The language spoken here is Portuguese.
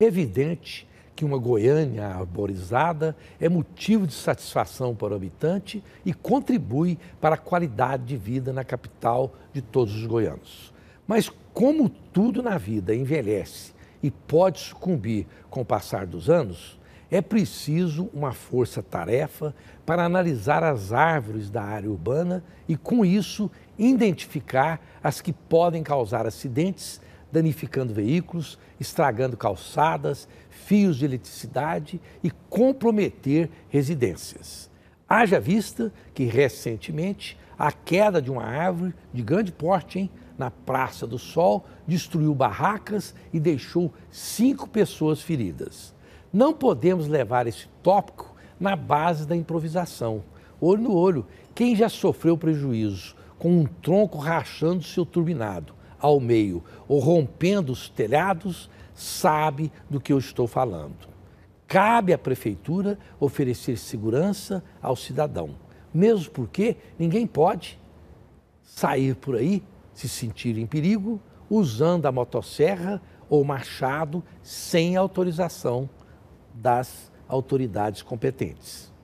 Evidente que uma Goiânia arborizada é motivo de satisfação para o habitante e contribui para a qualidade de vida na capital de todos os goianos. Mas como tudo na vida envelhece e pode sucumbir com o passar dos anos, é preciso uma força-tarefa para analisar as árvores da área urbana e, com isso, identificar as que podem causar acidentes danificando veículos, estragando calçadas, fios de eletricidade e comprometer residências. Haja vista que, recentemente, a queda de uma árvore de grande porte hein, na Praça do Sol destruiu barracas e deixou cinco pessoas feridas. Não podemos levar esse tópico na base da improvisação. Olho no olho, quem já sofreu prejuízo com um tronco rachando seu turbinado ao meio ou rompendo os telhados, sabe do que eu estou falando. Cabe à prefeitura oferecer segurança ao cidadão, mesmo porque ninguém pode sair por aí, se sentir em perigo, usando a motosserra ou machado sem autorização das autoridades competentes.